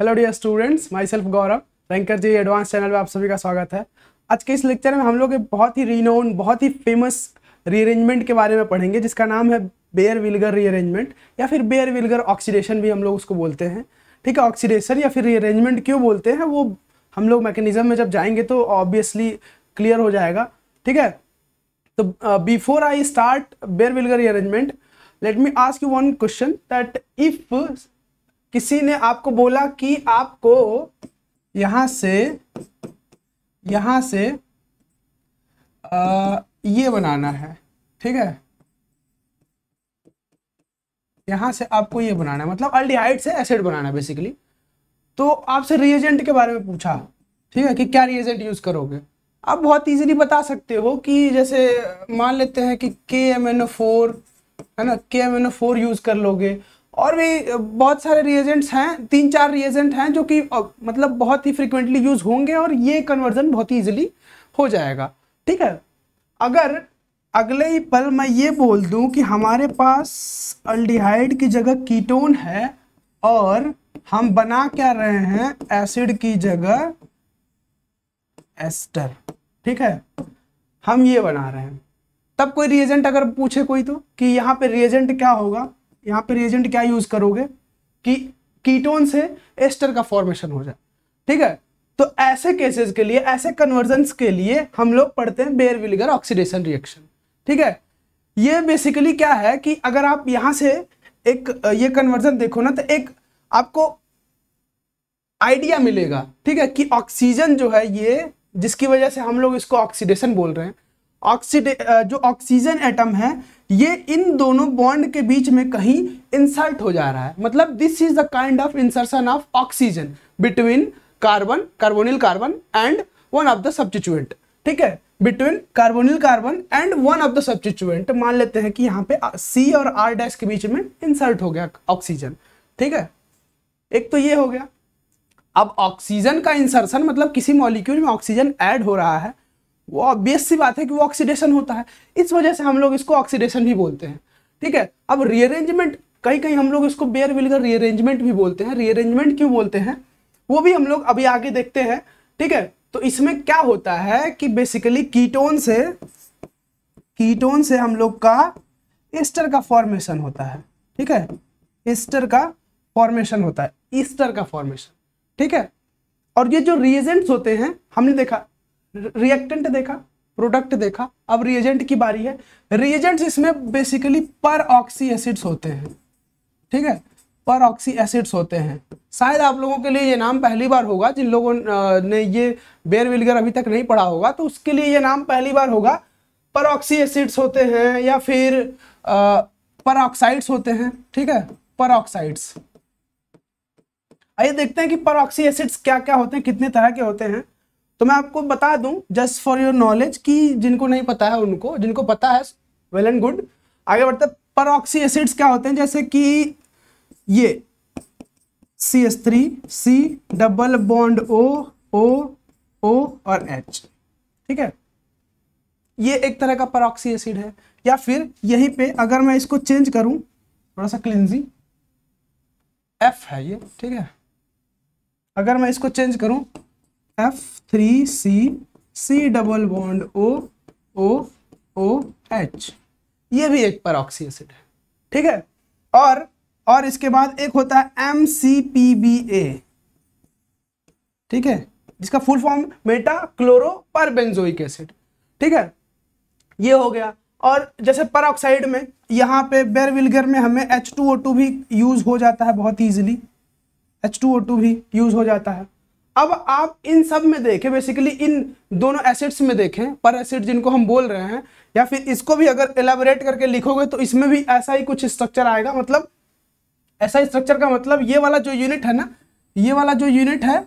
hello dear students my self Gaurav ranker JEE advance channel में आप सभी का स्वागत है आज के इस लेक्चर में हम लोग एक बहुत ही रिनोन बहुत ही फेमस रीअरेंजमेंट के बारे में पढ़ेंगे जिसका नाम है बेयर विलगर रीअरेंजमेंट या फिर बेयर विलगर ऑक्सीडेशन भी हम लोग उसको बोलते हैं ठीक है ऑक्सीडेशन या फिर रीअरेंजमेंट क्यों बोलते हैं वो हम लोग मैकेनिज्म में जब जाएंगे तो ऑब्वियसली क्लियर हो जाएगा ठीक है तो before I start Baeyer Villiger rearrangement let me ask you one question that if किसी ने आपको बोला कि आपको यहां से यहां से आ, ये बनाना है ठीक है यहां से आपको ये बनाना है मतलब अल्डिहाइड से एसिड बनाना है बेसिकली तो आपसे रिएजेंट के बारे में पूछा ठीक है कि क्या रिएजेंट यूज करोगे आप बहुत इजीली बता सकते हो कि जैसे मान लेते हैं कि के एम एन ओ फोर है ना K M N O four use कर लोगे और भी बहुत सारे रिएजेंट्स हैं तीन चार रिएजेंट हैं जो कि मतलब बहुत ही फ्रिक्वेंटली यूज़ होंगे और ये कन्वर्जन बहुत ही ईजिली हो जाएगा ठीक है अगर अगले ही पल मैं ये बोल दूं कि हमारे पास अल्डिहाइड की जगह कीटोन है और हम बना क्या रहे हैं एसिड की जगह एस्टर ठीक है हम ये बना रहे हैं तब कोई रिएजेंट अगर पूछे कोई तो कि यहाँ पे रिएजेंट क्या होगा यहाँ पे रिएजेंट क्या यूज करोगे कि कीटोन से एस्टर का फॉर्मेशन हो जाए ठीक है तो ऐसे केसेस के लिए ऐसे कन्वर्जन के लिए हम लोग पढ़ते हैं बेयर विलिगर ऑक्सीडेशन रिएक्शन ठीक है ये बेसिकली क्या है कि अगर आप यहाँ से एक ये कन्वर्जन देखो ना तो एक आपको आइडिया मिलेगा ठीक है कि ऑक्सीजन जो है ये जिसकी वजह से हम लोग इसको ऑक्सीडेशन बोल रहे हैं ऑक्सीडे जो ऑक्सीजन एटम है ये इन दोनों बॉन्ड के बीच में कहीं इंसर्ट हो जा रहा है मतलब this is the kind of insertion of oxygen between carbon carbonyl carbon and one of the substituent ठीक है between carbonyl carbon and one of the substituent मान लेते हैं कि यहाँ पे सी और आर डैश के बीच में इंसर्ट हो गया ऑक्सीजन ठीक है एक तो ये हो गया अब ऑक्सीजन का इंसर्शन मतलब किसी मॉलिक्यूल में ऑक्सीजन ऐड हो रहा है वो ऑब्वियस सी बात है कि वो ऑक्सीडेशन होता है इस वजह से हम लोग इसको ऑक्सीडेशन भी बोलते हैं ठीक है अब रीअरेंजमेंट कहीं कहीं हम लोग इसको बेयर विल का रीअरेंजमेंट भी बोलते हैं रीअरेंजमेंट क्यों बोलते हैं वो भी हम लोग अभी आगे देखते हैं ठीक है तो इसमें क्या होता है कि बेसिकली कीटोन से कीटोन से हम लोग का ईस्टर का फॉर्मेशन होता है ठीक है ईस्टर का फॉर्मेशन होता है ईस्टर का फॉर्मेशन ठीक है और ये जो रिएजेंट्स होते हैं हमने देखा रिएक्टेंट देखा प्रोडक्ट देखा अब रिएजेंट की बारी है रिएजेंट्स इसमें बेसिकली पर ऑक्सी एसिड्स होते हैं ठीक है पर ऑक्सी एसिड्स होते हैं शायद आप लोगों के लिए ये नाम पहली बार होगा जिन लोगों ने ये बेर विलगर अभी तक नहीं पढ़ा होगा तो उसके लिए ये नाम पहली बार होगा पर ऑक्सी एसिड्स होते हैं या फिर पर ऑक्साइड्स होते हैं ठीक है पर ऑक्साइड्स आइए देखते हैं कि पर ऑक्सी एसिड्स क्या क्या होते हैं कितने तरह के होते हैं तो मैं आपको बता दूं जस्ट फॉर योर नॉलेज कि जिनको नहीं पता है उनको जिनको पता है वेल एंड गुड आगे बढ़ते परोक्सी एसिड्स क्या होते हैं जैसे कि ये C S three C double bond O O O और एच ठीक है ये एक तरह का परोक्सी एसिड है या फिर यहीं पे अगर मैं इसको चेंज करूं थोड़ा सा क्लेंजी एफ है ये ठीक है अगर मैं इसको चेंज करूं F three C C double bond O O O H ये भी एक परऑक्सी एसिड है ठीक है और और इसके बाद एक होता है M C P B A ठीक है जिसका full form meta chloro per benzoic acid ठीक है ये हो गया और जैसे पर ऑक्साइड में यहाँ पे बेर विलगर में हमें एच टू ओ टू भी यूज़ हो जाता है बहुत easily H two O two भी यूज़ हो जाता है अब आप इन सब में देखें बेसिकली इन दोनों एसिड्स में देखें पर एसिड जिनको हम बोल रहे हैं या फिर इसको भी अगर एलेबोरेट करके लिखोगे तो इसमें भी ऐसा ही कुछ स्ट्रक्चर आएगा मतलब ऐसा स्ट्रक्चर का मतलब ये वाला जो यूनिट है ना ये वाला जो यूनिट है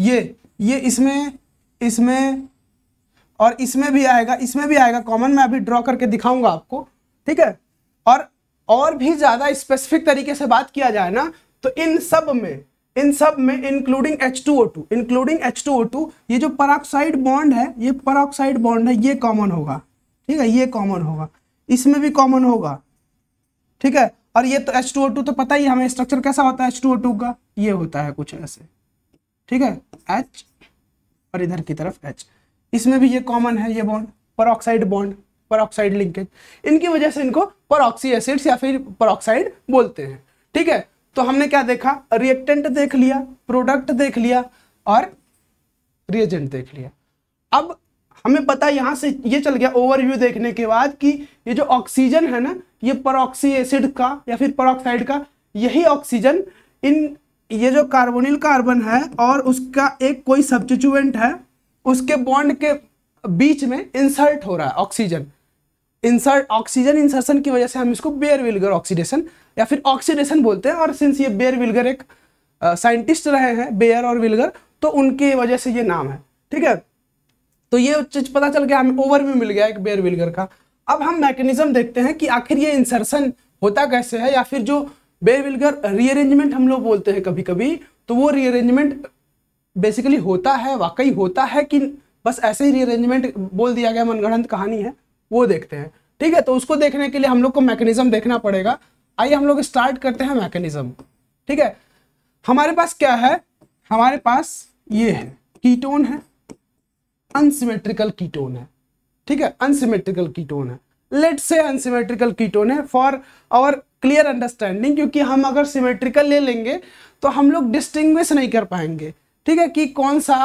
ये ये इसमें इसमें और इसमें भी आएगा इसमें भी आएगा कॉमन मैं अभी ड्रॉ करके दिखाऊंगा आपको ठीक है और और भी ज़्यादा स्पेसिफिक तरीके से बात किया जाए ना तो इन सब में इन सब में including H two O two including H two O two ये जो पराक्साइड बॉन्ड है ये पराक्साइड बॉन्ड है ये कॉमन होगा ठीक है ये कॉमन होगा इसमें भी कॉमन होगा ठीक है और ये तो एच टू ओ टू तो पता ही हमें स्ट्रक्चर कैसा होता है एच टू ओ टू का ये होता है कुछ ऐसे ठीक है एच और इधर की तरफ एच इसमें भी ये कॉमन है ये bond peroxide bond peroxide linkage इनकी वजह से इनको परोक्सी एसिड्स या फिर परोक्साइड बोलते हैं ठीक है तो हमने क्या देखा रिएक्टेंट देख लिया प्रोडक्ट देख लिया और रिएजेंट देख लिया अब हमें पता यहां से ये चल गया ओवरव्यू देखने के बाद कि ये जो ऑक्सीजन है ना ये परोक्सी एसिड का या फिर परोक्साइड का यही ऑक्सीजन इन ये जो कार्बोनिल कार्बन है और उसका एक कोई सब्सिट्यूएंट है उसके बॉन्ड के बीच में इंसर्ट हो रहा है ऑक्सीजन इंसर्ट ऑक्सीजन इंसर्शन की वजह से हम इसको बेयर विलगर ऑक्सीडेशन या फिर ऑक्सीडेशन बोलते हैं और सिंस ये बेयर विलगर एक साइंटिस्ट रहे हैं बेयर और विल्गर तो उनकी वजह से ये नाम है ठीक है तो ये चीज पता चल गया हमें ओवरव्यू मिल गया एक बेयर विलगर का अब हम मैकेनिज्म देखते हैं कि आखिर ये इंसर्शन होता कैसे है या फिर जो बेयर विलगर रीअरेंजमेंट हम लोग बोलते हैं कभी कभी तो वो रीअरेंजमेंट बेसिकली होता है वाकई होता है कि बस ऐसे ही रीअरेंजमेंट बोल दिया गया मनगढ़ंत कहानी है वो देखते हैं ठीक है तो उसको देखने के लिए हम लोग को मैकेनिज्म देखना पड़ेगा आइए हम लोग स्टार्ट करते हैं मैकेनिज्म ठीक है हमारे पास क्या है हमारे पास ये है कीटोन है अनसिमेट्रिकल कीटोन है ठीक है अनसिमेट्रिकल कीटोन है लेट से अनसिमेट्रिकल कीटोन है फॉर आवर क्लियर अंडरस्टैंडिंग क्योंकि हम अगर सिमेट्रिकल ले लेंगे तो हम लोग डिस्टिंग्विश नहीं कर पाएंगे ठीक है कि कौन सा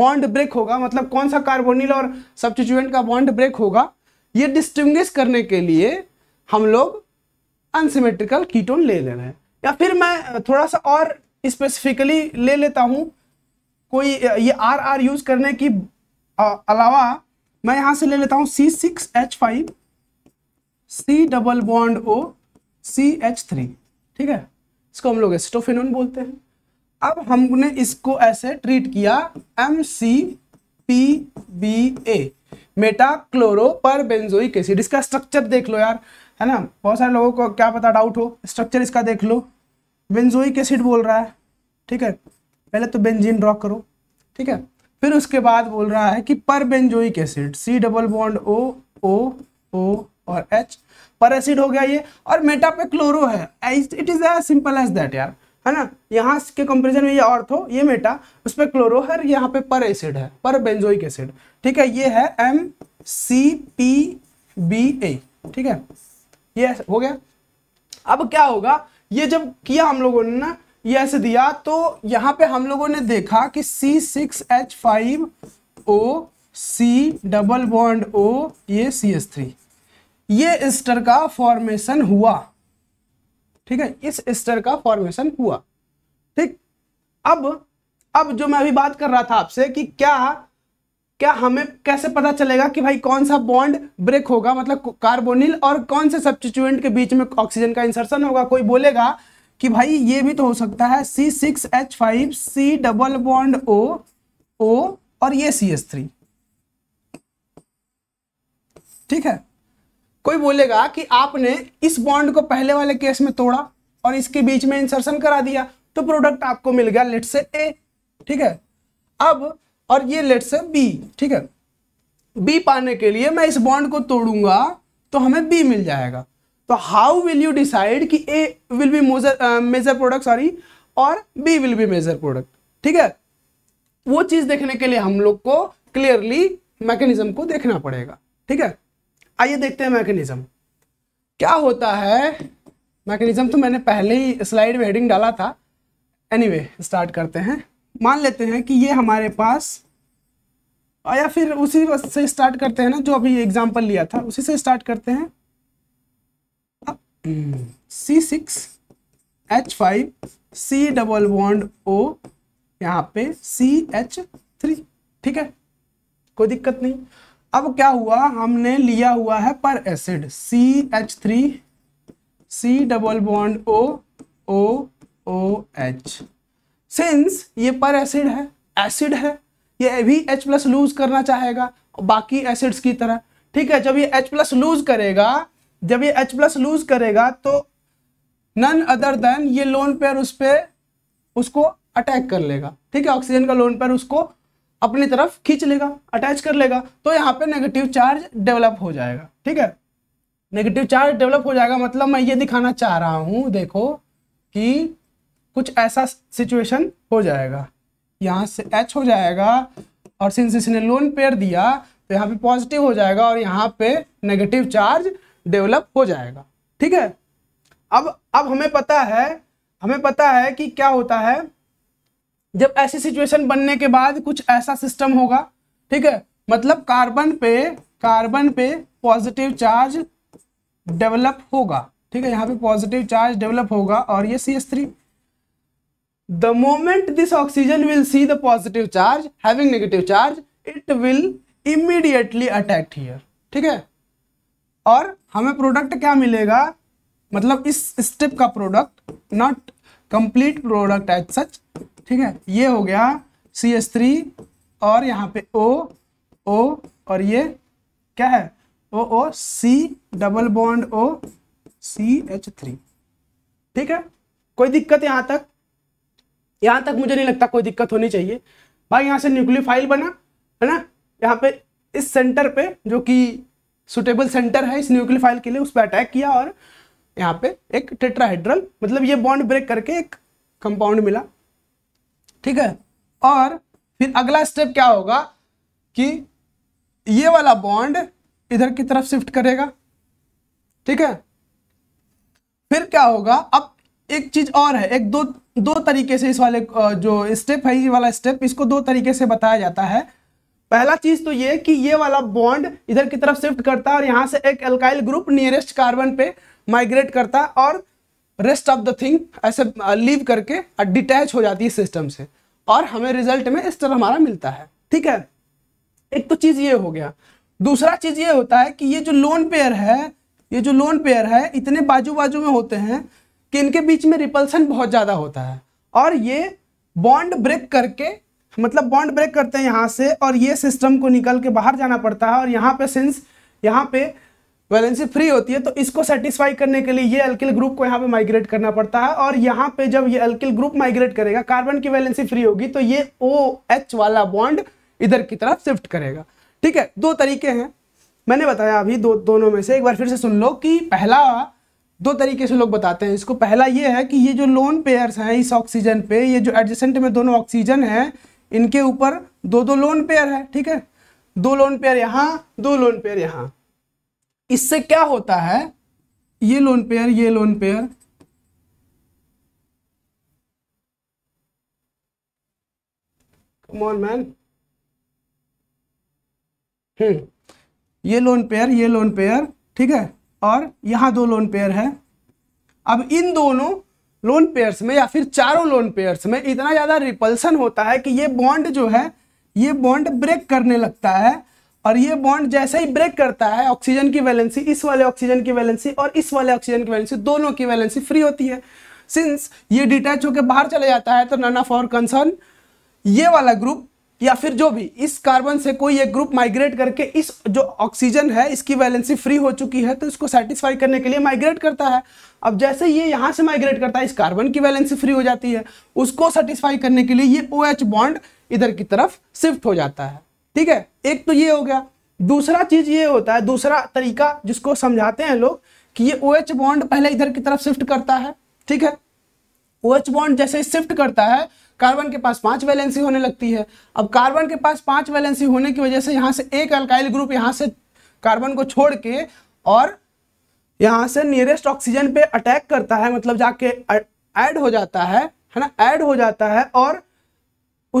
बॉन्ड ब्रेक होगा मतलब कौन सा कार्बोनिल और सब्सिट्यूएंट का बॉन्ड ब्रेक होगा ये डिस्टिंग्विश करने के लिए हम लोग अनसिमेट्रिकल कीटोन ले लेना है या फिर मैं थोड़ा सा और स्पेसिफिकली ले लेता हूँ कोई ये आर आर यूज करने की अलावा मैं यहाँ से ले लेता हूँ C six H five C double bond O C H three ठीक है इसको हम लोग एस्टोफिन बोलते हैं अब हमने इसको ऐसे ट्रीट किया M C P B A chloro per benzoic acid इसका स्ट्रक्चर देख लो यार है ना बहुत सारे लोगों को क्या पता डाउट हो स्ट्रक्चर इसका देख लो बेंजोइक एसिड बोल रहा है ठीक है पहले तो बेंजीन ड्रॉ करो ठीक है फिर उसके बाद बोल रहा है कि per benzoic acid C double bond O O O और एच पर एसिड हो गया ये और मेटा पे क्लोरो है it is as simple as that यार है ना यहाँ के कंपेरिजन में ये ऑर्थो ये मेटा उस पर क्लोरो है यहाँ पे पर एसिड है पर बेंजोइक एसिड ठीक है ये है M C P B A ठीक है ये हो गया अब क्या होगा ये जब किया हम लोगों ने ना ये ऐसे दिया तो यहाँ पे हम लोगों ने देखा कि C six H five O C double bond O ये सी एस थ्री ये स्टर का फॉर्मेशन हुआ ठीक है इस स्टर का फॉर्मेशन हुआ ठीक अब अब जो मैं अभी बात कर रहा था आपसे कि क्या क्या हमें कैसे पता चलेगा कि भाई कौन सा बॉन्ड ब्रेक होगा मतलब कार्बोनिल और कौन से सब्सिट्यूएंट के बीच में ऑक्सीजन का इंसर्शन होगा कोई बोलेगा कि भाई ये भी तो हो सकता है C six H five C double bond O O और ये सी एस थ्री ठीक है कोई बोलेगा कि आपने इस बॉन्ड को पहले वाले केस में तोड़ा और इसके बीच में इंसर्शन करा दिया तो प्रोडक्ट आपको मिल गया लेट से ए ठीक है अब और ये लेट से बी ठीक है बी पाने के लिए मैं इस बॉन्ड को तोड़ूंगा तो हमें बी मिल जाएगा तो हाउ विल यू डिसाइड कि A will be major product sorry और B will be major product ठीक है वो चीज देखने के लिए हम लोग को क्लियरली मैकेनिज्म को देखना पड़ेगा ठीक है आइए देखते हैं मैकेनिज्म क्या होता है मैकेनिज्म तो मैंने पहले ही स्लाइड में हेडिंग डाला था एनीवे anyway, स्टार्ट करते हैं मान लेते हैं कि ये हमारे पास या फिर उसी से स्टार्ट करते हैं ना जो अभी एग्जाम्पल लिया था उसी से स्टार्ट करते हैं C six H five C double bond O यहाँ पे सी एच थ्री ठीक है कोई दिक्कत नहीं अब क्या हुआ हमने लिया हुआ है per acid C H three C double bond O O O H since ये पर एसिड है एसिड है ये भी H प्लस लूज करना चाहेगा बाकी एसिड्स की तरह ठीक है जब ये H प्लस लूज करेगा जब ये H प्लस लूज करेगा तो नन अदर देन ये लोन पेयर उस पर उसको अटैक कर लेगा ठीक है ऑक्सीजन का लोन पेयर उसको अपनी तरफ खींच लेगा अटैच कर लेगा तो यहाँ पे नेगेटिव चार्ज डेवलप हो जाएगा ठीक है नेगेटिव चार्ज डेवलप हो जाएगा मतलब मैं ये दिखाना चाह रहा हूँ देखो कि कुछ ऐसा सिचुएशन हो जाएगा यहाँ से एच हो जाएगा और सिंस इसने लोन पेयर दिया तो यहाँ पे पॉजिटिव हो जाएगा और यहाँ पे नेगेटिव चार्ज डेवलप हो जाएगा ठीक है अब अब हमें पता है हमें पता है कि क्या होता है जब ऐसी सिचुएशन बनने के बाद कुछ ऐसा सिस्टम होगा ठीक है मतलब कार्बन पे कार्बन पे पॉजिटिव चार्ज डेवलप होगा ठीक है यहाँ पे पॉजिटिव चार्ज डेवलप होगा और ये C S three the moment this oxygen will see the positive charge having negative charge it will immediately attack here ठीक है और हमें प्रोडक्ट क्या मिलेगा मतलब इस स्टेप का product not complete product as such ठीक है ये हो गया सी एस थ्री और यहाँ पे ओ ओ और ये क्या है O O C double bond O C H three ठीक है कोई दिक्कत यहाँ तक यहां तक मुझे नहीं लगता कोई दिक्कत होनी चाहिए भाई यहाँ से न्यूक्लियो फाइल बना है ना यहाँ पे इस सेंटर पे जो कि सुटेबल सेंटर है इस न्यूक्लियो फाइल के लिए उस पर अटैक किया और यहाँ पे एक टेट्राहेड्रल मतलब ये बॉन्ड ब्रेक करके एक कंपाउंड मिला ठीक है और फिर अगला स्टेप क्या होगा कि ये वाला बॉन्ड इधर की तरफ शिफ्ट करेगा ठीक है फिर क्या होगा अब एक चीज और है एक दो दो तरीके से इस वाले जो स्टेप है ये वाला स्टेप इसको दो तरीके से बताया जाता है पहला चीज तो ये कि ये वाला बॉन्ड इधर की तरफ शिफ्ट करता है और यहां से एक एल्काइल ग्रुप नियरेस्ट कार्बन पे माइग्रेट करता है और रेस्ट ऑफ द थिंग ऐसे लीव करके डिटैच हो जाती है सिस्टम से और हमें रिजल्ट में इस तरह हमारा मिलता है ठीक है एक तो चीज ये हो गया दूसरा चीज ये होता है कि ये जो लोन पेयर है ये जो लोन पेयर है इतने बाजू बाजू में होते हैं कि इनके बीच में रिपल्सन बहुत ज़्यादा होता है और ये बॉन्ड ब्रेक करके मतलब बॉन्ड ब्रेक करते हैं यहाँ से और ये सिस्टम को निकल के बाहर जाना पड़ता है और यहाँ पे सिंस यहाँ पे वैलेंसी फ्री होती है तो इसको सेटिस्फाई करने के लिए ये अल्किल ग्रुप को यहाँ पे माइग्रेट करना पड़ता है और यहाँ पे जब ये अल्किल ग्रुप माइग्रेट करेगा कार्बन की वैलेंसी फ्री होगी तो ये ओ एच वाला बॉन्ड इधर की तरफ शिफ्ट करेगा ठीक है दो तरीके हैं मैंने बताया अभी दो दोनों में से एक बार फिर से सुन लो कि पहला दो तरीके से लोग बताते हैं इसको पहला ये है कि ये जो लोन पेयर्स हैं इस ऑक्सीजन पे ये जो एडजेसेंट में दोनों ऑक्सीजन हैं इनके ऊपर दो दो लोन पेयर है ठीक है दो लोन पेयर यहाँ दो लोन पेयर यहाँ इससे क्या होता है ये लोन पेयर ये lone pair come on man hmm lone pair ये लोन पेयर ठीक है और यहाँ दो लोन पेयर है अब इन दोनों लोन पेयर्स में या फिर चारों लोन पेयर्स में इतना ज़्यादा रिपल्सन होता है कि ये बॉन्ड जो है ये बॉन्ड ब्रेक करने लगता है और ये बॉन्ड जैसे ही ब्रेक करता है ऑक्सीजन की वैलेंसी इस वाले ऑक्सीजन की वैलेंसी और इस वाले ऑक्सीजन की वैलेंसी दोनों की वैलेंसी फ्री होती है सिंस ये डिटैच होकर बाहर चला जाता है तो नन ऑफ कंसर्न ये वाला ग्रुप या फिर जो भी इस कार्बन से कोई एक ग्रुप माइग्रेट करके इस जो ऑक्सीजन है इसकी वैलेंसी फ्री हो चुकी है तो इसको सेटिस्फाई करने के लिए माइग्रेट करता है अब जैसे ये यहाँ से माइग्रेट करता है इस कार्बन की वैलेंसी फ्री हो जाती है उसको सेटिस्फाई करने के लिए ये ओ OH बॉन्ड इधर की तरफ शिफ्ट हो जाता है ठीक है एक तो ये हो गया दूसरा चीज ये होता है दूसरा तरीका जिसको समझाते हैं लोग कि ये ओ OH बॉन्ड पहले इधर की तरफ शिफ्ट करता है ठीक है ओ OH बॉन्ड जैसे शिफ्ट करता है कार्बन के पास पांच वैलेंसी होने लगती है अब कार्बन के पास पांच वैलेंसी होने की वजह से यहाँ से एक अल्काइल ग्रुप यहाँ से कार्बन को छोड़ के और यहाँ से नियरेस्ट ऑक्सीजन पे अटैक करता है मतलब जाके ऐड हो जाता है है ना ऐड हो जाता है और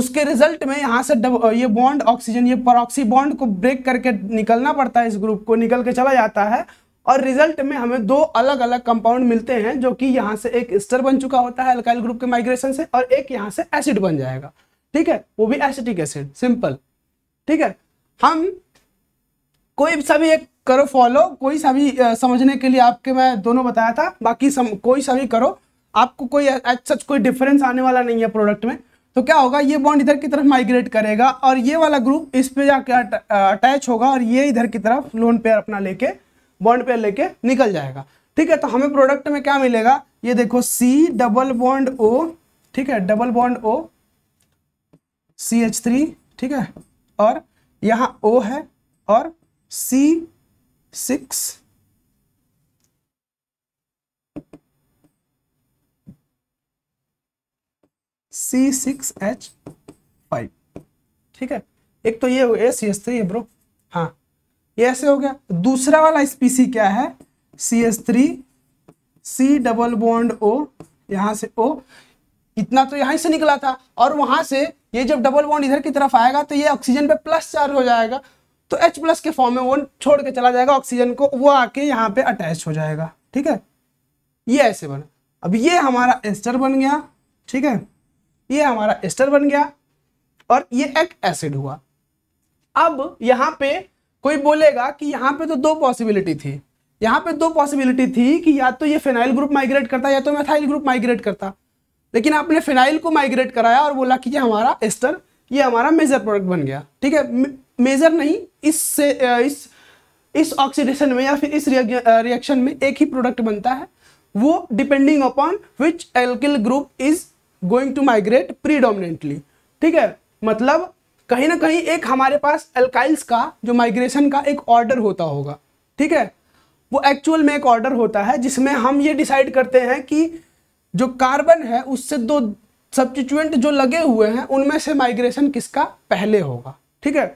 उसके रिजल्ट में यहाँ से डब, ये बॉन्ड ऑक्सीजन ये परऑक्सी बॉन्ड को ब्रेक करके निकलना पड़ता है इस ग्रुप को निकल के चला जाता है और रिजल्ट में हमें दो अलग अलग कंपाउंड मिलते हैं जो कि यहाँ से एक स्टर बन चुका होता है अल्काइल ग्रुप के माइग्रेशन से और एक यहाँ से एसिड बन जाएगा ठीक है वो भी एसिटिक एसिड सिंपल ठीक है हम कोई सा भी एक करो फॉलो कोई सा भी समझने के लिए आपके मैं दोनों बताया था बाकी सम, कोई सा भी करो आपको कोई सच कोई डिफरेंस आने वाला नहीं है प्रोडक्ट में तो क्या होगा ये बॉन्ड इधर की तरफ माइग्रेट करेगा और ये वाला ग्रुप इस पे जाके अटैच होगा और ये इधर की तरफ लोन पेयर अपना लेके बॉन्ड पेयर लेके निकल जाएगा ठीक है तो हमें प्रोडक्ट में क्या मिलेगा ये देखो सी डबल बॉन्ड ओ ठीक है double bond O C H three ठीक है और यहाँ ओ है और C six C six H five ठीक है एक तो ये हो गया सी एच थ्री है ब्रो हाँ ये ऐसे हो गया दूसरा वाला स्पीसी क्या है C S three C double bond O यहां से ओ इतना तो यहाँ से निकला था और वहां से ये जब डबल बॉन्ड इधर की तरफ आएगा तो ये ऑक्सीजन पे प्लस चार्ज हो जाएगा तो H प्लस के फॉर्म में वो छोड़ के चला जाएगा ऑक्सीजन को वो आके यहाँ पे अटैच हो जाएगा ठीक है ये ऐसे बना अब ये हमारा एस्टर बन गया ठीक है ये हमारा एस्टर बन गया और ये एक एसिड हुआ अब यहाँ पे कोई बोलेगा कि यहाँ पे तो दो पॉसिबिलिटी थी यहाँ पे दो पॉसिबिलिटी थी कि या तो ये फेनाइल ग्रुप माइग्रेट करता या तो मैथाइल ग्रुप माइग्रेट करता लेकिन आपने फेनाइल को माइग्रेट कराया और बोला कि ये हमारा एस्टर ये हमारा मेजर प्रोडक्ट बन गया ठीक है मेजर नहीं इससे इस इस ऑक्सीडेशन में या फिर इस रिएक्शन में एक ही प्रोडक्ट बनता है वो depending upon which alkyl group is going to migrate predominantly ठीक है मतलब कहीं ना कहीं एक हमारे पास एल्काइल्स का जो माइग्रेशन का एक ऑर्डर होता होगा ठीक है वो एक्चुअल में एक ऑर्डर होता है जिसमें हम ये डिसाइड करते हैं कि जो कार्बन है उससे दो सब्सिट्यूएंट जो लगे हुए हैं उनमें से माइग्रेशन किसका पहले होगा ठीक है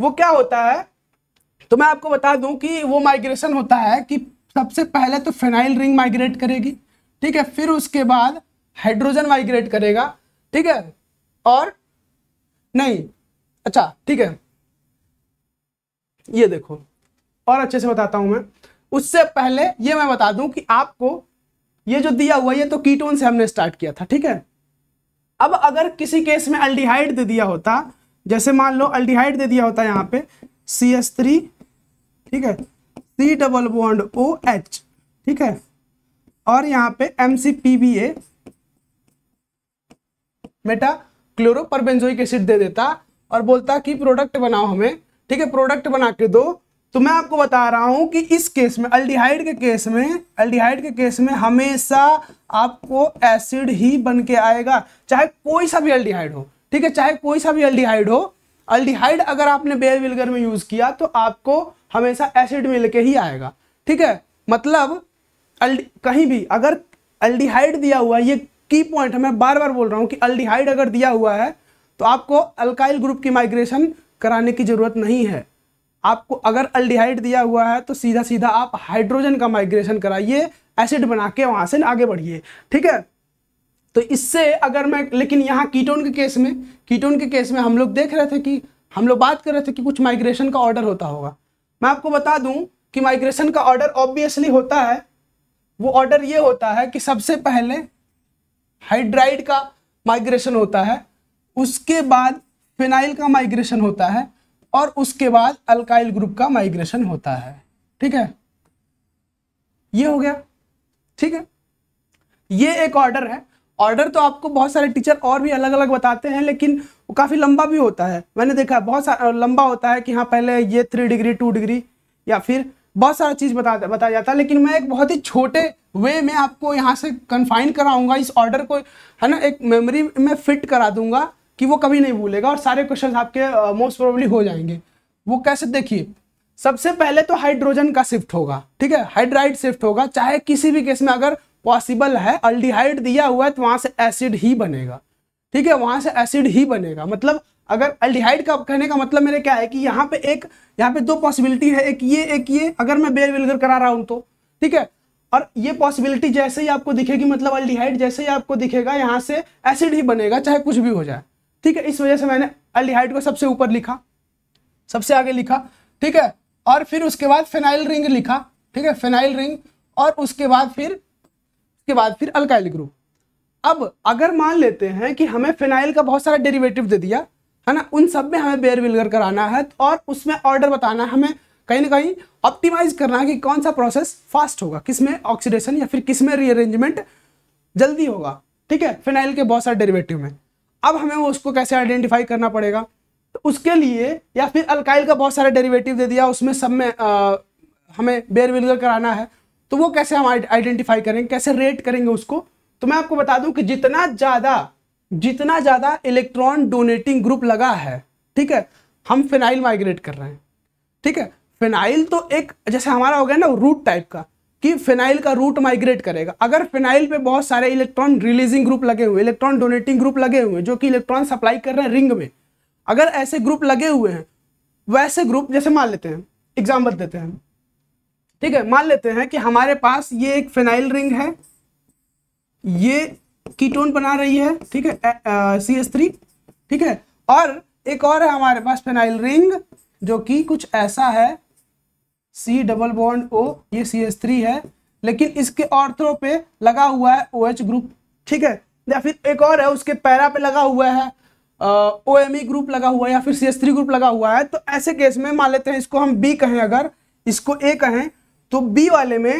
वो क्या होता है तो मैं आपको बता दूं कि वो माइग्रेशन होता है कि सबसे पहले तो फेनाइल रिंग माइग्रेट करेगी ठीक है फिर उसके बाद हाइड्रोजन माइग्रेट करेगा ठीक है और नहीं अच्छा ठीक है ये देखो और अच्छे से बताता हूं मैं उससे पहले ये मैं बता दूं कि आपको ये जो दिया हुआ ये तो कीटोन से हमने स्टार्ट किया था ठीक है अब अगर किसी केस में अल्डिहाइड दे दिया होता जैसे मान लो अल्डिहाइड दे दिया होता यहाँ पे सी एस थ्री ठीक है C double bond O H ठीक है और यहाँ पे M C P B A बेटा क्लोरोपरबेंजोइक एसिड दे देता और बोलता कि प्रोडक्ट बनाओ हमें ठीक है प्रोडक्ट बना के दो तो मैं आपको बता रहा हूं कि इस केस में अल्डिहाइड के केस में अल्डिहाइड के केस में हमेशा आपको एसिड ही बन के आएगा चाहे कोई सा भी अल्डिहाइड हो ठीक है चाहे कोई सा भी अल्डिहाइड हो अल्डिहाइड अगर आपने बेयर विलगर में यूज किया तो आपको हमेशा एसिड मिल के ही आएगा ठीक है मतलब कहीं भी अगर अल्डिहाइड दिया हुआ ये की पॉइंट है मैं बार बार बोल रहा हूँ कि अल्डिहाइड अगर दिया हुआ है तो आपको अल्काइल ग्रुप की माइग्रेशन कराने की ज़रूरत नहीं है आपको अगर अल्डिहाइड दिया हुआ है तो सीधा सीधा आप हाइड्रोजन का माइग्रेशन कराइए एसिड बना के वहाँ से आगे बढ़िए ठीक है तो इससे अगर मैं लेकिन यहाँ कीटोन के केस में कीटोन के केस में हम लोग देख रहे थे कि हम लोग बात कर रहे थे कि कुछ माइग्रेशन का ऑर्डर होता होगा मैं आपको बता दूं कि माइग्रेशन का ऑर्डर ऑब्वियसली होता है वो ऑर्डर ये होता है कि सबसे पहले हाइड्राइड का माइग्रेशन होता है उसके बाद फिनाइल का माइग्रेशन होता है और उसके बाद अल्काइल ग्रुप का माइग्रेशन होता है ठीक है ये हो गया ठीक है ये एक ऑर्डर है ऑर्डर तो आपको बहुत सारे टीचर और भी अलग अलग बताते हैं लेकिन वो काफ़ी लंबा भी होता है मैंने देखा बहुत लंबा होता है कि हाँ पहले ये थ्री डिग्री टू डिग्री या फिर बहुत सारा चीज़ बता बताया जाता है लेकिन मैं एक बहुत ही छोटे वे में आपको यहाँ से कन्फाइन कराऊंगा इस ऑर्डर को है ना एक मेमोरी में फिट करा दूंगा कि वो कभी नहीं भूलेगा और सारे क्वेश्चन आपके मोस्ट प्रोबेबली हो जाएंगे वो कैसे देखिए सबसे पहले तो हाइड्रोजन का शिफ्ट होगा ठीक है हाइड्राइड शिफ्ट होगा चाहे किसी भी केस में अगर पॉसिबल है अल्डिहाइड दिया हुआ है तो वहां से एसिड ही बनेगा ठीक है वहां से एसिड ही बनेगा मतलब अगर अल्डिहाइड का कहने का मतलब मेरे क्या है कि यहाँ पे एक यहाँ पे दो पॉसिबिलिटी है एक ये एक ये अगर मैं बेर विलगर करा रहा हूं तो ठीक है और ये पॉसिबिलिटी जैसे ही आपको दिखेगी मतलब अल्डिहाइड जैसे ही आपको दिखेगा यहाँ से एसिड ही बनेगा चाहे कुछ भी हो जाए ठीक है इस वजह से मैंने अल्डिहाइड को सबसे ऊपर लिखा सबसे आगे लिखा ठीक है और फिर उसके बाद फेनाइल रिंग लिखा ठीक है फेनाइल रिंग और उसके बाद फिर उसके बाद फिर अल्काइल ग्रुप अब अगर मान लेते हैं कि हमें फिनाइल का बहुत सारा डेरिवेटिव दे दिया है ना उन सब में हमें बेयर विलगर कराना है और उसमें ऑर्डर बताना है हमें कहीं ना कहीं ऑप्टिमाइज करना है कि कौन सा प्रोसेस फास्ट होगा किस में ऑक्सीडेशन या फिर किस में रीअरेंजमेंट जल्दी होगा ठीक है फिनाइल के बहुत सारे डेरिवेटिव में अब हमें उसको कैसे आइडेंटिफाई करना पड़ेगा तो उसके लिए या फिर अल्काइल का बहुत सारा डेरिवेटिव दे दिया उसमें सब में आ, हमें बेयर विलगर कराना है तो वो कैसे हम आइडेंटिफाई करेंगे कैसे रेट करेंगे उसको तो मैं आपको बता दूं कि जितना ज़्यादा जितना ज़्यादा इलेक्ट्रॉन डोनेटिंग ग्रुप लगा है ठीक है हम फिनाइल माइग्रेट कर रहे हैं ठीक है फिनाइल तो एक जैसे हमारा हो गया ना रूट टाइप का कि फिनाइल का रूट माइग्रेट करेगा अगर फिनाइल पे बहुत सारे इलेक्ट्रॉन रिलीजिंग ग्रुप लगे हुए इलेक्ट्रॉन डोनेटिंग ग्रुप लगे हुए जो कि इलेक्ट्रॉन सप्लाई कर रहे हैं रिंग में अगर ऐसे ग्रुप लगे हुए हैं वैसे ग्रुप जैसे मान लेते हैं एग्जाम्पल देते हैं ठीक है मान लेते हैं कि हमारे पास ये एक फिनाइल रिंग है ये कीटोन बना रही है ठीक है सी एस थ्री ठीक है और एक और है हमारे पास फेनाइल रिंग जो कि कुछ ऐसा है सी डबल बॉन्ड ओ ये सी एस थ्री है लेकिन इसके ऑर्थो पे लगा हुआ है ओ OH ग्रुप ठीक है या फिर एक और है उसके पैरा पे लगा हुआ है ओ एम ई ग्रुप लगा हुआ है या फिर सी एस थ्री ग्रुप लगा हुआ है तो ऐसे केस में मान लेते हैं इसको हम बी कहें अगर इसको ए कहें तो बी वाले में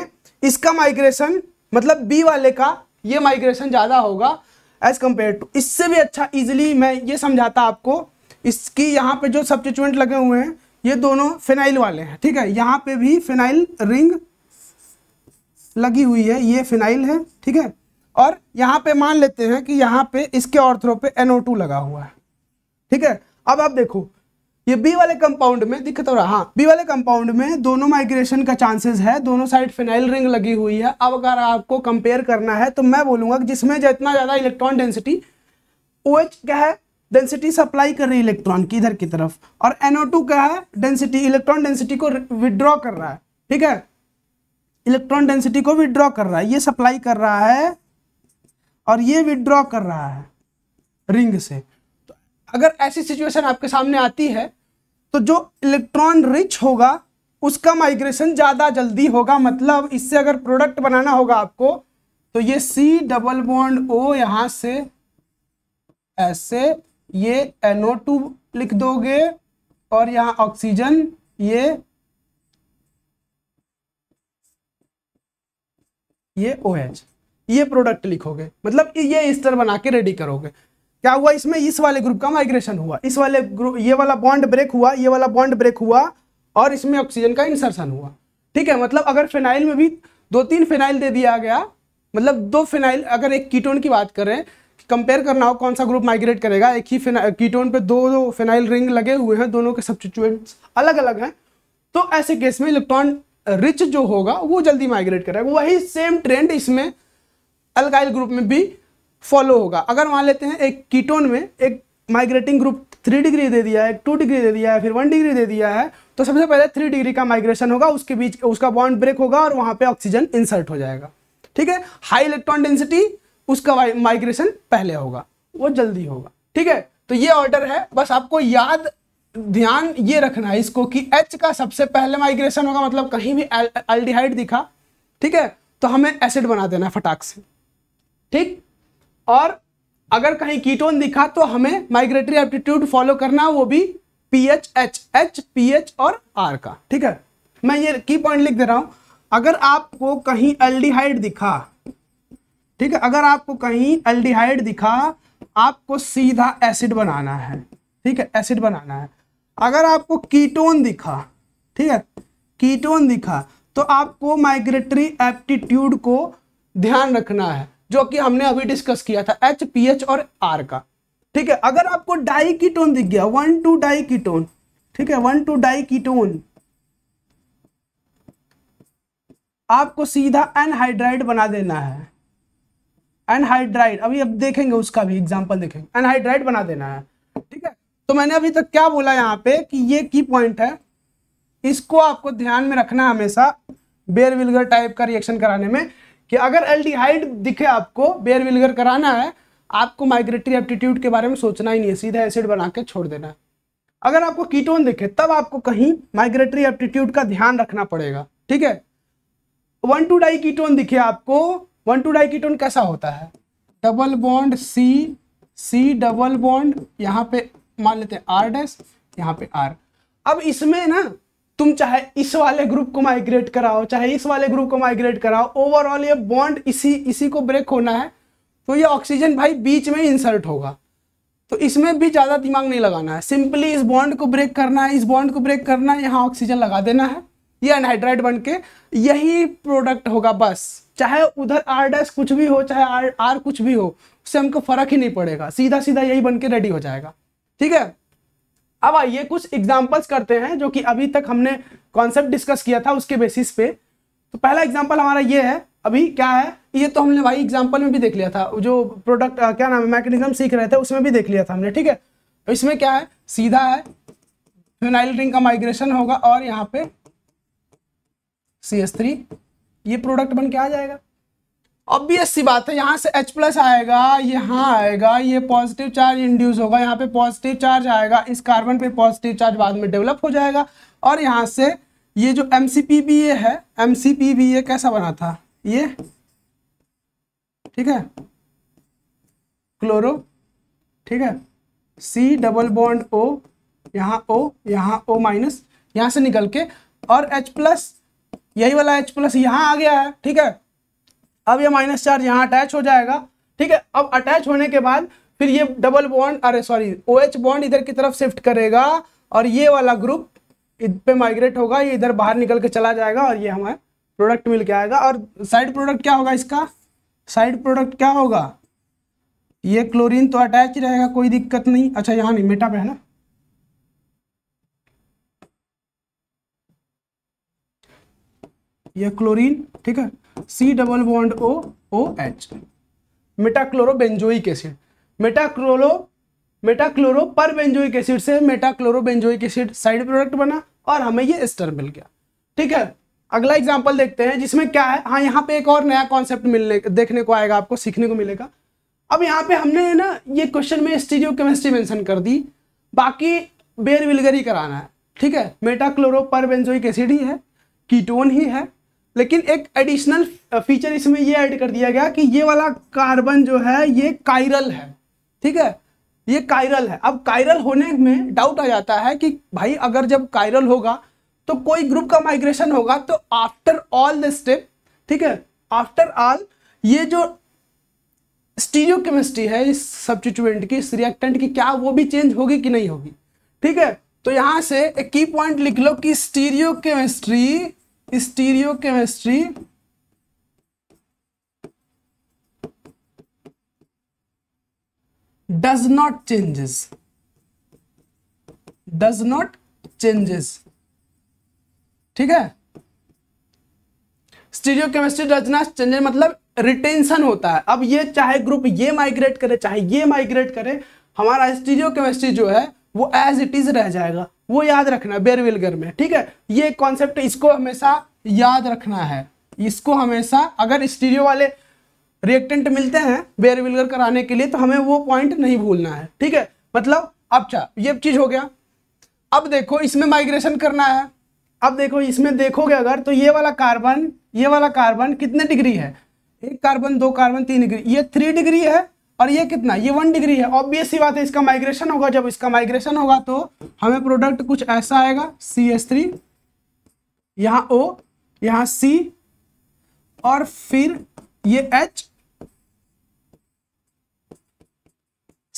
इसका माइग्रेशन मतलब बी वाले का ये माइग्रेशन ज़्यादा होगा एज कम्पेयर टू इससे भी अच्छा इजिली मैं ये समझाता आपको इसकी यहाँ पे जो सब लगे हुए हैं ये दोनों फिनाइल वाले हैं ठीक है यहाँ पे भी फिनाइल रिंग लगी हुई है ये फिनाइल है ठीक है और यहाँ पे मान लेते हैं कि यहाँ पे इसके ऑर्थरो पे NO2 लगा हुआ है ठीक है अब आप देखो ये बी वाले कंपाउंड में दिक्कत हो रहा हाँ बी वाले कंपाउंड में दोनों माइग्रेशन का चांसेस है दोनों साइड फिनाइल रिंग लगी हुई है अब अगर आपको कंपेयर करना है तो मैं बोलूंगा जिसमें जितना ज्यादा इलेक्ट्रॉन डेंसिटी ओ OH क्या है डेंसिटी सप्लाई कर रही है इलेक्ट्रॉन की इधर की तरफ और टू क्या है डेंसिटी इलेक्ट्रॉन डेंसिटी को विदड्रॉ कर रहा है ठीक है इलेक्ट्रॉन डेंसिटी को विदड्रॉ कर रहा है ये सप्लाई कर रहा है और ये विदड्रॉ कर रहा है रिंग से अगर ऐसी सिचुएशन आपके सामने आती है तो जो इलेक्ट्रॉन रिच होगा उसका माइग्रेशन ज़्यादा जल्दी होगा मतलब इससे अगर प्रोडक्ट बनाना होगा आपको तो ये सी डबल बॉन्ड ओ यहाँ से ऐसे ये NO2 टू लिख दोगे और यहाँ ऑक्सीजन ये ये ओ OH, एच ये प्रोडक्ट लिखोगे मतलब ये स्टर बना के रेडी करोगे क्या हुआ इसमें इस वाले ग्रुप का माइग्रेशन हुआ इस वाले ग्रुप ये वाला बॉन्ड ब्रेक हुआ ये वाला बॉन्ड ब्रेक हुआ और इसमें ऑक्सीजन का इंसर्शन हुआ ठीक है मतलब अगर फिनाइल में भी दो तीन फेनाइल दे दिया गया मतलब दो फिनाइल अगर एक कीटोन की बात करें कंपेयर करना हो कौन सा ग्रुप माइग्रेट करेगा एक ही कीटोन पे दो दो फिनाइल रिंग लगे हुए हैं दोनों के सब्सिट्यूएंट्स अलग अलग हैं तो ऐसे केस में इलेक्ट्रॉन रिच जो होगा वो जल्दी माइग्रेट करेगा वही सेम ट्रेंड इसमें अलगाइल ग्रुप में भी फॉलो होगा अगर मान लेते हैं एक कीटोन में एक माइग्रेटिंग ग्रुप थ्री डिग्री दे दिया है टू डिग्री दे दिया है फिर वन डिग्री दे दिया है तो सबसे पहले थ्री डिग्री का माइग्रेशन होगा उसके बीच उसका बॉन्ड ब्रेक होगा और वहां पे ऑक्सीजन इंसर्ट हो जाएगा ठीक है हाई इलेक्ट्रॉन डेंसिटी उसका माइग्रेशन पहले होगा वो जल्दी होगा ठीक है तो ये ऑर्डर है बस आपको याद ध्यान ये रखना है इसको कि एच का सबसे पहले माइग्रेशन होगा मतलब कहीं भी अल्डिहाइड दिखा ठीक है तो हमें एसिड बना देना है फटाक से ठीक और अगर कहीं कीटोन दिखा तो हमें माइग्रेटरी एप्टीट्यूड फॉलो करना वो भी P H H H P H और आर का ठीक है मैं ये की पॉइंट लिख दे रहा हूं अगर आपको कहीं एल्डिहाइड दिखा ठीक है अगर आपको कहीं एल्डिहाइड दिखा आपको सीधा एसिड बनाना है ठीक है एसिड बनाना है अगर आपको कीटोन दिखा ठीक है कीटोन दिखा तो आपको माइग्रेटरी एप्टीट्यूड को ध्यान रखना है जो कि हमने अभी डिस्कस किया था एच पी एच और आर का ठीक है अगर आपको डाई कीटोन दिख गया वन टू डाई कीटोन ठीक है वन टू डाई कीटोन आपको सीधा एनहाइड्राइड बना देना है एनहाइड्राइड अभी अब देखेंगे उसका भी एग्जाम्पल देखेंगे एनहाइड्राइड बना देना है ठीक है तो मैंने अभी तक क्या बोला यहाँ पे कि ये की पॉइंट है इसको आपको ध्यान में रखना हमेशा बेर विलगर टाइप का रिएक्शन कराने में कि अगर एल्डिहाइड दिखे आपको बेयर विलगर कराना है आपको माइग्रेटरी एप्टीट्यूड के बारे में सोचना ही नहीं है सीधा एसिड बना के छोड़ देना अगर आपको कीटोन दिखे तब आपको कहीं माइग्रेटरी एप्टीट्यूड का ध्यान रखना पड़ेगा ठीक है वन टू डाई कीटोन दिखे आपको वन टू डाई कीटोन कैसा होता है double bond C C double bond यहाँ पे मान लेते हैं आर डैस यहाँ पे आर अब इसमें ना तुम चाहे इस वाले ग्रुप को माइग्रेट कराओ चाहे इस वाले ग्रुप को माइग्रेट कराओ ओवरऑल ये बॉन्ड इसी इसी को ब्रेक होना है तो ये ऑक्सीजन भाई बीच में इंसर्ट होगा तो इसमें भी ज़्यादा दिमाग नहीं लगाना है सिंपली इस बॉन्ड को ब्रेक करना है इस बॉन्ड को ब्रेक करना है यहाँ ऑक्सीजन लगा देना है ये अनहाइड्राइड बन के यही प्रोडक्ट होगा बस चाहे उधर आर डैश कुछ भी हो चाहे आर आर कुछ भी हो उससे हमको फर्क ही नहीं पड़ेगा सीधा सीधा यही बन के रेडी हो जाएगा ठीक है अब आइए कुछ एग्जाम्पल्स करते हैं जो कि अभी तक हमने कॉन्सेप्ट डिस्कस किया था उसके बेसिस पे तो पहला एग्जाम्पल हमारा ये है अभी क्या है ये तो हमने भाई एग्जाम्पल में भी देख लिया था जो प्रोडक्ट क्या नाम है मैकेनिज्म सीख रहे थे उसमें भी देख लिया था हमने ठीक है तो इसमें क्या है सीधा है फिनाइल रिंग का माइग्रेशन होगा और यहाँ पे सी एस थ्री ये प्रोडक्ट बन के आ जाएगा ऑब्वियस सी बात है यहाँ से H प्लस आएगा यहाँ आएगा ये पॉजिटिव चार्ज इंड्यूस होगा यहाँ पे पॉजिटिव चार्ज आएगा इस कार्बन पे पॉजिटिव चार्ज बाद में डेवलप हो जाएगा और यहाँ से ये जो M C P B A है M C P B A कैसा बना था ये ठीक है क्लोरो ठीक है सी डबल बॉन्ड ओ यहाँ ओ यहाँ ओ माइनस यहाँ से निकल के और H प्लस यही वाला H प्लस यहाँ आ गया है ठीक है अब ये माइनस चार्ज यहाँ अटैच हो जाएगा ठीक है अब अटैच होने के बाद फिर ये डबल बॉन्ड अरे सॉरी ओ एच बॉन्ड इधर की तरफ शिफ्ट करेगा और ये वाला ग्रुप इध पे माइग्रेट होगा ये इधर बाहर निकल के चला जाएगा और ये हमारे प्रोडक्ट मिल के आएगा और साइड प्रोडक्ट क्या होगा इसका साइड प्रोडक्ट क्या होगा ये क्लोरीन तो अटैच रहेगा कोई दिक्कत नहीं अच्छा यहाँ नहीं मेटा पे है ना ये क्लोरीन ठीक है C double bond O O H metachlorobenzoic acid metachloro metachloro पर बेंजोइक एसिड से मेटाक्लोरोबेंजोइक एसिड साइड प्रोडक्ट बना और हमें ये एस्टर मिल गया ठीक है अगला एग्जांपल देखते हैं जिसमें क्या है हाँ यहाँ पे एक और नया कॉन्सेप्ट मिलने देखने को आएगा आपको सीखने को मिलेगा अब यहाँ पे हमने ना ये क्वेश्चन में स्टीरियो केमिस्ट्री मेंशन कर दी बाकी बेर विलगरी कराना है ठीक है मेटाक्लोरो पर बेंजोइक एसिड ही है कीटोन ही है लेकिन एक एडिशनल फीचर uh, इसमें ये ऐड कर दिया गया कि ये वाला कार्बन जो है ये कायरल है ठीक है ये कायरल है अब कायरल होने में डाउट आ जाता है कि भाई अगर जब कायरल होगा तो कोई ग्रुप का माइग्रेशन होगा तो आफ्टर ऑल द स्टेप ठीक है आफ्टर ऑल ये जो स्टीरियो केमिस्ट्री है इस सब्सटीट्यूएंट की इस रिएक्टेंट की क्या वो भी चेंज होगी कि नहीं होगी ठीक है तो यहां से एक की पॉइंट लिख लो कि stereochemistry stereochemistry not changes does not changes ठीक है stereochemistry does not changes मतलब रिटेंशन होता है अब ये चाहे ग्रुप ये माइग्रेट करे चाहे ये माइग्रेट करे हमारा स्टीरियो केमिस्ट्री जो है वो एज इट इज रह जाएगा वो याद रखना बेरविलगर में ठीक है ये कॉन्सेप्ट इसको हमेशा याद रखना है इसको हमेशा अगर स्टीरियो वाले रिएक्टेंट मिलते हैं बेरविलगर कराने के लिए तो हमें वो पॉइंट नहीं भूलना है ठीक है मतलब अच्छा ये चीज़ हो गया अब देखो इसमें माइग्रेशन करना है अब देखो इसमें देखोगे अगर तो ये वाला कार्बन ये वाला कार्बन कितने डिग्री है एक कार्बन दो कार्बन तीन डिग्री ये थ्री डिग्री है और ये कितना ये वन डिग्री है ऑब्वियस सी बात है इसका माइग्रेशन होगा जब इसका माइग्रेशन होगा तो हमें प्रोडक्ट कुछ ऐसा आएगा सी एस थ्री यहाँ ओ यहाँ सी और फिर ये एच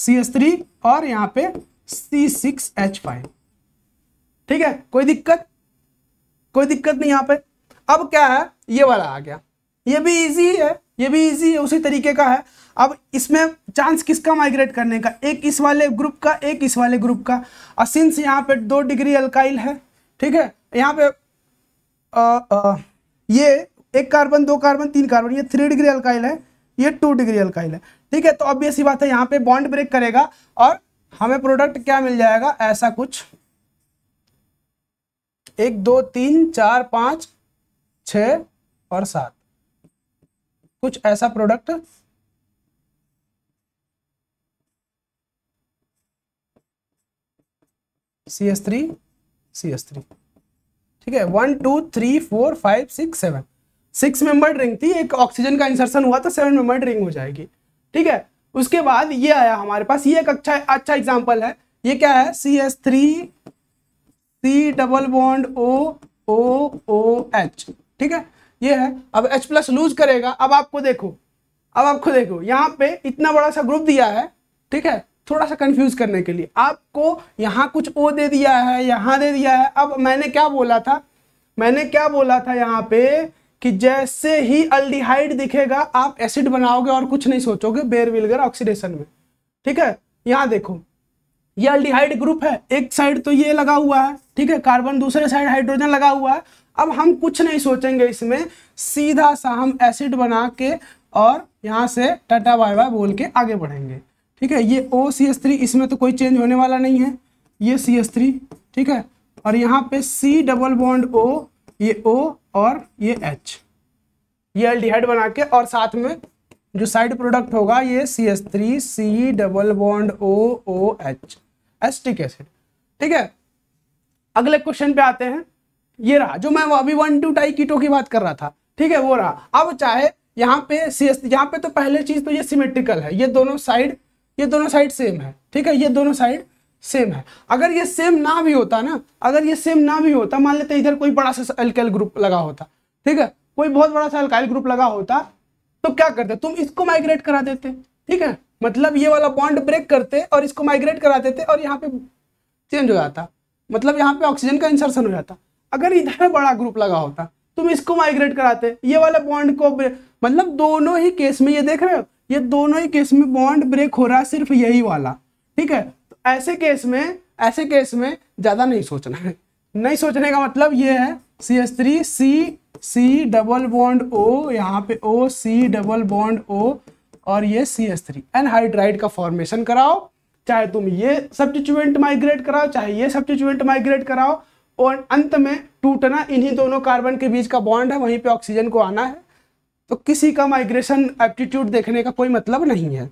सी एस थ्री और यहाँ पे सी सिक्स एच फाइव ठीक है कोई दिक्कत कोई दिक्कत नहीं यहाँ पे अब क्या है ये वाला आ गया ये भी इजी है ये भी इजी है उसी तरीके का है अब इसमें चांस किसका माइग्रेट करने का एक इस वाले ग्रुप का एक इस वाले ग्रुप का और सिंस यहाँ पे दो डिग्री अल्काइल है ठीक है यहाँ पे आ, आ, ये एक कार्बन दो कार्बन तीन कार्बन ये थ्री डिग्री अल्काइल है ये टू डिग्री अल्काइल है ठीक है तो अब ऐसी बात है यहाँ पे बॉन्ड ब्रेक करेगा और हमें प्रोडक्ट क्या मिल जाएगा ऐसा कुछ एक दो तीन चार पाँच छ और सात कुछ ऐसा product C S three C S three ठीक है one two three four five six seven six membered ring थी एक ऑक्सीजन का इंसर्शन हुआ तो सेवन मेंबर्ड रिंग हो जाएगी ठीक है उसके बाद ये आया हमारे पास ये एक अच्छा अच्छा एग्जाम्पल है ये क्या है C S three C double bond O O O H ठीक है ये है अब H प्लस लूज करेगा अब आपको देखो अब आपको देखो यहाँ पे इतना बड़ा सा ग्रुप दिया है ठीक है थोड़ा सा कंफ्यूज करने के लिए आपको यहाँ कुछ ओ दे दिया है यहाँ दे दिया है अब मैंने क्या बोला था मैंने क्या बोला था यहाँ पे कि जैसे ही अल्डिहाइड दिखेगा आप एसिड बनाओगे और कुछ नहीं सोचोगे बेर विलगर ऑक्सीडेशन में ठीक है यहाँ देखो ये अल्डिहाइड ग्रुप है एक साइड तो ये लगा हुआ है ठीक है कार्बन दूसरे साइड हाइड्रोजन लगा हुआ है अब हम कुछ नहीं सोचेंगे इसमें सीधा सा हम एसिड बना के और यहाँ से टाटा बाय बाय बोल के आगे बढ़ेंगे ठीक है ये ओ सी एस थ्री इसमें तो कोई चेंज होने वाला नहीं है ये सी एस थ्री ठीक है और यहाँ पे सी डबल बॉन्ड ओ ये ओ और ये एच ये हेड बना के और साथ में जो साइड प्रोडक्ट होगा ये C S three C double bond O O H acetic acid ठीक है अगले क्वेश्चन पे आते हैं ये रहा जो मैं अभी वन टू टाई कीटो की बात कर रहा था ठीक है वो रहा अब चाहे यहाँ पे सी एस यहाँ पे तो पहले चीज तो ये सिमेट्रिकल है ये दोनों साइड ये दोनों साइड सेम है ठीक है ये दोनों साइड सेम है अगर ये सेम ना भी होता ना अगर ये सेम ना भी होता मान लेते इधर कोई बड़ा सा अल्कैल ग्रुप लगा होता ठीक है कोई बहुत बड़ा सा एल्काइल ग्रुप लगा होता तो क्या करते तुम इसको माइग्रेट करा देते ठीक है मतलब ये वाला बॉन्ड ब्रेक करते और इसको माइग्रेट करा देते और यहाँ पे चेंज हो जाता मतलब यहाँ पे ऑक्सीजन का इंसर्शन हो जाता अगर इधर बड़ा ग्रुप लगा होता तुम इसको माइग्रेट कराते ये वाला बॉन्ड को मतलब दोनों ही केस में ये देख रहे हो ये दोनों ही केस में बॉन्ड ब्रेक हो रहा है सिर्फ यही वाला ठीक है तो ऐसे केस में ऐसे केस में ज़्यादा नहीं सोचना है नहीं सोचने का मतलब ये है C S three C C double bond O यहाँ पे O C double bond O और ये सी एस थ्री एनहाइड्राइड का फॉर्मेशन कराओ चाहे तुम ये सब्सिट्यूएंट माइग्रेट कराओ चाहे ये सब्सिट्यूएंट माइग्रेट कराओ और अंत में टूटना इन्हीं दोनों कार्बन के बीच का बॉन्ड है वहीं पे ऑक्सीजन को आना है तो किसी का माइग्रेशन एप्टीट्यूड देखने का कोई मतलब नहीं है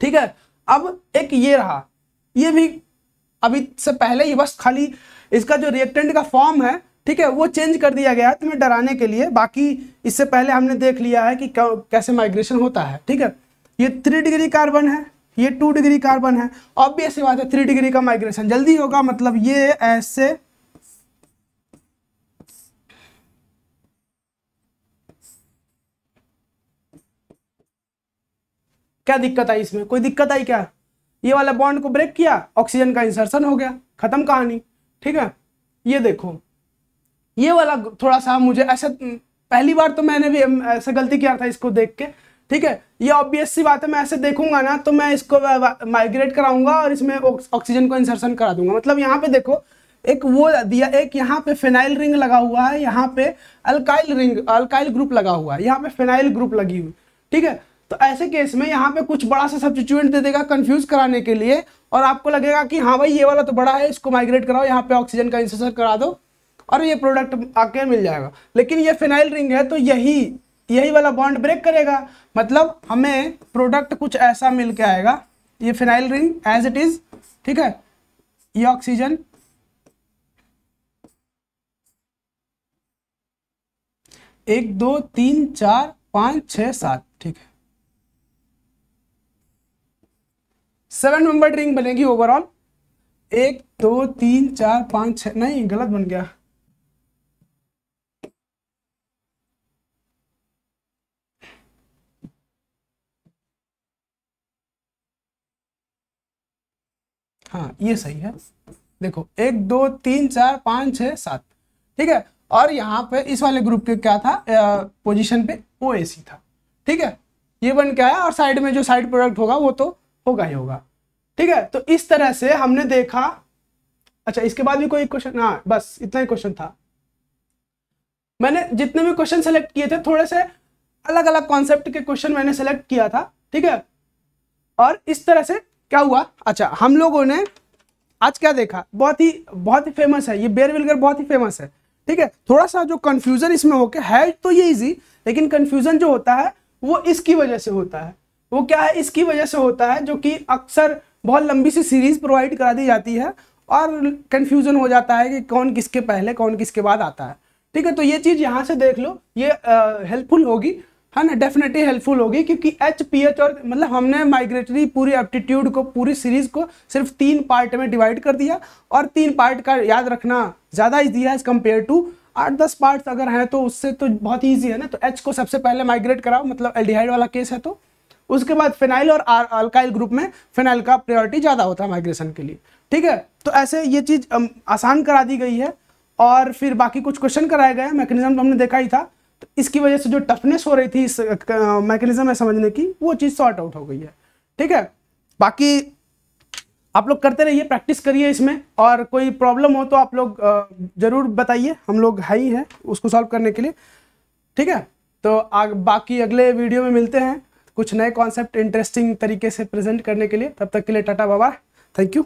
ठीक है अब एक ये रहा ये भी अभी से पहले ही बस खाली इसका जो रिएक्टेंट का फॉर्म है ठीक है वो चेंज कर दिया गया है तुम्हें डराने के लिए बाकी इससे पहले हमने देख लिया है कि कैसे माइग्रेशन होता है ठीक है ये थ्री डिग्री कार्बन है ये टू डिग्री कार्बन है ऑब्वियस बात है थ्री डिग्री का माइग्रेशन जल्दी होगा मतलब ये ऐसे क्या दिक्कत आई इसमें कोई दिक्कत आई क्या ये वाला बॉन्ड को ब्रेक किया ऑक्सीजन का इंसर्शन हो गया खत्म कहानी ठीक है ये देखो ये वाला थोड़ा सा मुझे ऐसा हम्म, पहली बार तो मैंने भी हम्म, ऐसा गलती किया था इसको देख के ठीक है ये ऑब्वियस सी बात है मैं ऐसे देखूंगा ना तो मैं इसको माइग्रेट कराऊंगा और इसमें ऑक्सीजन को इंसर्शन करा दूंगा मतलब यहाँ पे देखो एक वो दिया एक यहाँ पे फेनाइल रिंग लगा हुआ है यहाँ पे अल्काइल रिंग अल्काइल ग्रुप लगा हुआ है यहाँ पे फेनाइल ग्रुप लगी हुई ठीक है तो ऐसे केस में यहाँ पे कुछ बड़ा सा सब्सिट्यूएंट दे देगा कंफ्यूज कराने के लिए और आपको लगेगा कि हाँ भाई ये वाला तो बड़ा है इसको माइग्रेट कराओ यहाँ पे ऑक्सीजन का इंसेसर करा दो और ये प्रोडक्ट आके मिल जाएगा लेकिन ये फिनाइल रिंग है तो यही यही वाला बॉन्ड ब्रेक करेगा मतलब हमें प्रोडक्ट कुछ ऐसा मिल के आएगा ये phenyl ring as it is ठीक है ये ऑक्सीजन एक दो तीन चार पाँच छ सात ठीक है सेवन मेंबर रिंग बनेगी ओवरऑल एक दो तीन चार पांच छ नहीं गलत बन गया हाँ ये सही है देखो एक दो तीन चार पांच छ सात ठीक है और यहां पे इस वाले ग्रुप के क्या था पोजीशन पे ओ ए सी था ठीक है ये बन क्या है और साइड में जो साइड प्रोडक्ट होगा वो तो होगा ही होगा ठीक है तो इस तरह से हमने देखा अच्छा इसके बाद भी कोई क्वेश्चन हाँ बस इतना ही क्वेश्चन था मैंने जितने भी क्वेश्चन सेलेक्ट किए थे थोड़े से अलग अलग कॉन्सेप्ट के क्वेश्चन मैंने सेलेक्ट किया था ठीक है और इस तरह से क्या हुआ अच्छा हम लोगों ने आज क्या देखा बहुत ही बहुत ही फेमस है ये बेरविलगर विलगर बहुत ही फेमस है ठीक है थोड़ा सा जो कन्फ्यूजन इसमें होके है तो ये इजी लेकिन कन्फ्यूजन जो होता है वो इसकी वजह से होता है वो क्या है इसकी वजह से होता है जो कि अक्सर बहुत लंबी सी सीरीज प्रोवाइड करा दी जाती है और कन्फ्यूजन हो जाता है कि कौन किसके पहले कौन किसके बाद आता है ठीक है तो ये चीज़ यहाँ से देख लो ये हेल्पफुल होगी है हाँ ना डेफिनेटली हेल्पफुल होगी क्योंकि एच पी एच और मतलब हमने माइग्रेटरी पूरी एप्टीट्यूड को पूरी सीरीज को सिर्फ तीन पार्ट में डिवाइड कर दिया और तीन पार्ट का याद रखना ज़्यादा ईजी है एज कम्पेयर टू आठ दस पार्ट्स अगर हैं तो उससे तो बहुत ईजी है ना तो एच को सबसे पहले माइग्रेट कराओ मतलब एल वाला केस है तो उसके बाद फिनाइल और अल्काइल ग्रुप में फिनाइल का प्रायोरिटी ज़्यादा होता है माइग्रेशन के लिए ठीक है तो ऐसे ये चीज़ आसान करा दी गई है और फिर बाकी कुछ क्वेश्चन कराए गए मैकेनिज्म तो हमने देखा ही था तो इसकी वजह से जो टफनेस हो रही थी इस मैकेनिज्म में समझने की वो चीज़ सॉर्ट आउट हो गई है ठीक है बाकी आप लोग करते रहिए प्रैक्टिस करिए इसमें और कोई प्रॉब्लम हो तो आप लोग ज़रूर बताइए हम लोग है ही हैं उसको सॉल्व करने के लिए ठीक है तो आग बाकी अगले वीडियो में मिलते हैं कुछ नए कॉन्सेप्ट इंटरेस्टिंग तरीके से प्रेजेंट करने के लिए तब तक के लिए टाटा बाबा थैंक यू